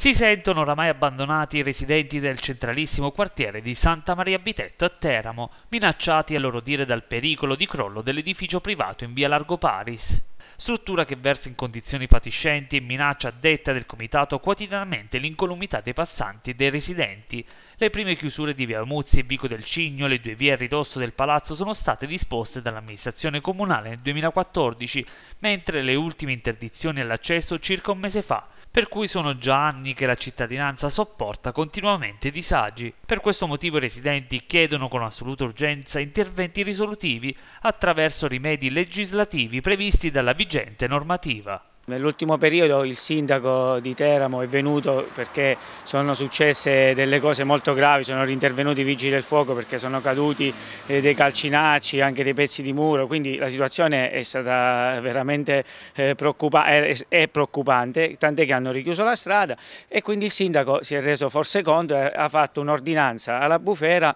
si sentono oramai abbandonati i residenti del centralissimo quartiere di Santa Maria Bitetto a Teramo, minacciati a loro dire dal pericolo di crollo dell'edificio privato in via Largo Paris. Struttura che versa in condizioni fatiscenti e minaccia a detta del comitato quotidianamente l'incolumità dei passanti e dei residenti. Le prime chiusure di via Muzzi e Vico del Cigno, e le due vie a ridosso del palazzo, sono state disposte dall'amministrazione comunale nel 2014, mentre le ultime interdizioni all'accesso circa un mese fa per cui sono già anni che la cittadinanza sopporta continuamente disagi. Per questo motivo i residenti chiedono con assoluta urgenza interventi risolutivi attraverso rimedi legislativi previsti dalla vigente normativa. Nell'ultimo periodo il sindaco di Teramo è venuto perché sono successe delle cose molto gravi, sono rintervenuti i vigili del fuoco perché sono caduti eh, dei calcinacci, anche dei pezzi di muro, quindi la situazione è stata veramente eh, preoccupa è preoccupante, tant'è che hanno richiuso la strada e quindi il sindaco si è reso forse conto e ha fatto un'ordinanza alla bufera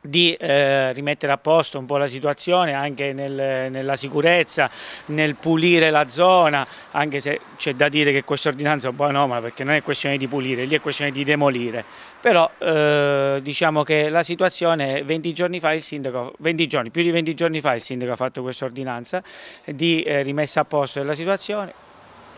di eh, rimettere a posto un po' la situazione anche nel, nella sicurezza, nel pulire la zona, anche se c'è da dire che questa ordinanza è un po' anomala perché non è questione di pulire, lì è questione di demolire, però eh, diciamo che la situazione 20 giorni fa il sindaco, 20 giorni, più di 20 giorni fa il sindaco ha fatto questa ordinanza di eh, rimessa a posto della situazione,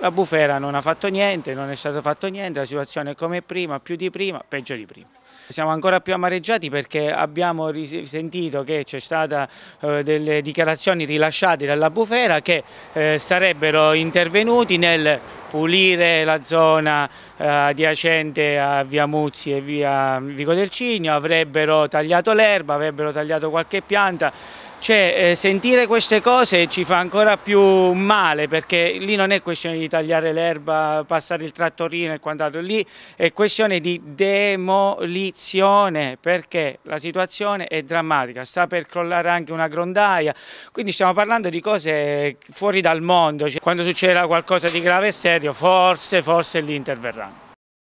la bufera non ha fatto niente, non è stato fatto niente, la situazione è come prima, più di prima, peggio di prima. Siamo ancora più amareggiati perché abbiamo sentito che c'è stata eh, delle dichiarazioni rilasciate dalla bufera che eh, sarebbero intervenuti nel pulire la zona eh, adiacente a via Muzzi e via Vico del Cigno, avrebbero tagliato l'erba, avrebbero tagliato qualche pianta cioè, eh, sentire queste cose ci fa ancora più male perché lì non è questione di tagliare l'erba, passare il trattorino e quant'altro, lì è questione di demolizione perché la situazione è drammatica, sta per crollare anche una grondaia, quindi stiamo parlando di cose fuori dal mondo, cioè, quando succederà qualcosa di grave e serio forse, forse lì interverranno.